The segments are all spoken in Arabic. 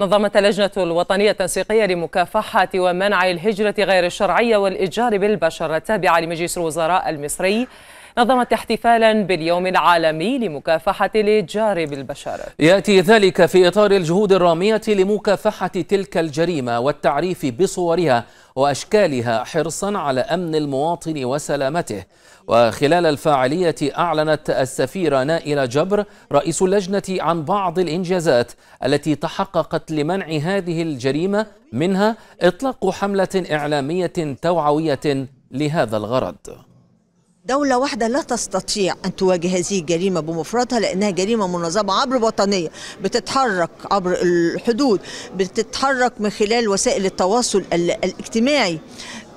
نظمت اللجنة الوطنية التنسيقية لمكافحة ومنع الهجرة غير الشرعية والإتجار بالبشر التابعة لمجلس الوزراء المصري نظمت احتفالا باليوم العالمي لمكافحة الإتجار بالبشر يأتي ذلك في إطار الجهود الرامية لمكافحة تلك الجريمة والتعريف بصورها وأشكالها حرصا على أمن المواطن وسلامته وخلال الفاعلية أعلنت السفيرة نائلة جبر رئيس اللجنة عن بعض الإنجازات التي تحققت لمنع هذه الجريمة منها إطلاق حملة إعلامية توعوية لهذا الغرض دولة واحدة لا تستطيع أن تواجه هذه الجريمة بمفردها لأنها جريمة منظمة عبر وطنية بتتحرك عبر الحدود بتتحرك من خلال وسائل التواصل الاجتماعي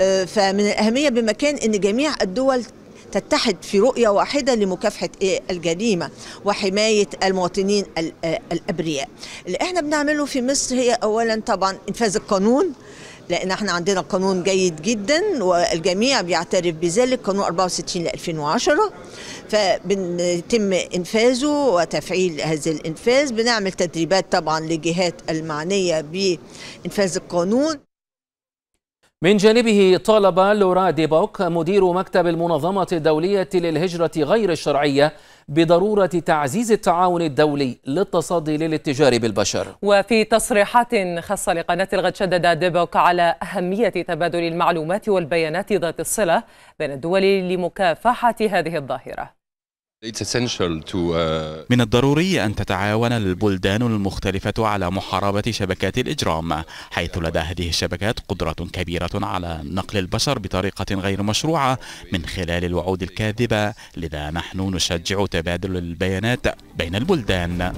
آه، فمن الأهمية بمكان أن جميع الدول تتحد في رؤية واحدة لمكافحة إيه؟ الجريمة وحماية المواطنين آه، الأبرياء اللي احنا بنعمله في مصر هي أولا طبعا إنفاذ القانون لان احنا عندنا قانون جيد جدا والجميع بيعترف بذلك قانون 64 ل 2010 فبنتم انفاذه وتفعيل هذا الانفاذ بنعمل تدريبات طبعا للجهات المعنيه بانفاذ القانون من جانبه طالب لورا ديبوك مدير مكتب المنظمة الدولية للهجرة غير الشرعية بضرورة تعزيز التعاون الدولي للتصدي للاتجار بالبشر وفي تصريحات خاصة لقناة الغد شدد ديبوك على أهمية تبادل المعلومات والبيانات ذات الصلة بين الدول لمكافحة هذه الظاهرة Uh, من الضروري أن تتعاون البلدان المختلفة على محاربة شبكات الإجرام حيث لدى هذه الشبكات قدرة كبيرة على نقل البشر بطريقة غير مشروعة من خلال الوعود الكاذبة لذا نحن نشجع تبادل البيانات بين البلدان